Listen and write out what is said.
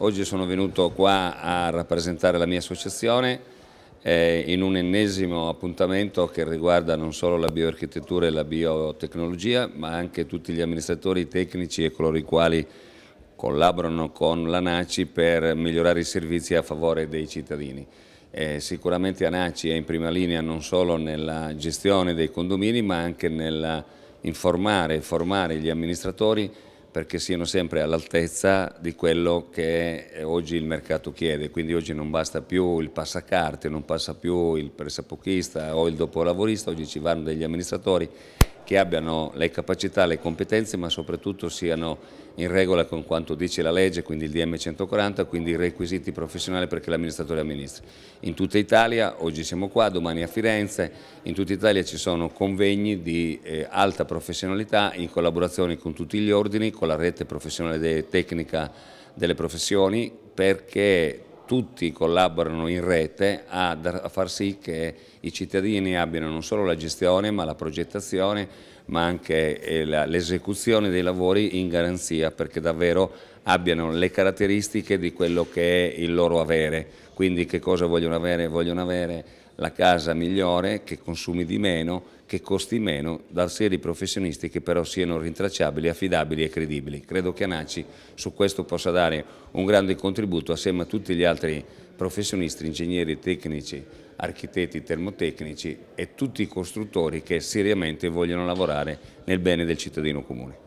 Oggi sono venuto qua a rappresentare la mia associazione eh, in un ennesimo appuntamento che riguarda non solo la bioarchitettura e la biotecnologia, ma anche tutti gli amministratori tecnici e coloro i quali collaborano con l'ANACI per migliorare i servizi a favore dei cittadini. Eh, sicuramente ANACI è in prima linea non solo nella gestione dei condomini ma anche nell'informare e formare gli amministratori perché siano sempre all'altezza di quello che eh, oggi il mercato chiede. Quindi oggi non basta più il passacarte, non passa più il pressapochista o il dopolavorista, oggi ci vanno degli amministratori che abbiano le capacità, le competenze, ma soprattutto siano in regola con quanto dice la legge, quindi il DM 140, quindi i requisiti professionali perché l'amministratore amministra. In tutta Italia, oggi siamo qua, domani a Firenze, in tutta Italia ci sono convegni di eh, alta professionalità in collaborazione con tutti gli ordini, con la rete professionale e tecnica delle professioni, perché tutti collaborano in rete a, a far sì che i cittadini abbiano non solo la gestione ma la progettazione ma anche eh, l'esecuzione dei lavori in garanzia perché davvero abbiano le caratteristiche di quello che è il loro avere. Quindi che cosa vogliono avere? Vogliono avere la casa migliore, che consumi di meno, che costi meno, da seri professionisti che però siano rintracciabili, affidabili e credibili. Credo che Anaci su questo possa dare un grande contributo assieme a tutti gli altri professionisti, ingegneri tecnici, architetti termotecnici e tutti i costruttori che seriamente vogliono lavorare nel bene del cittadino comune.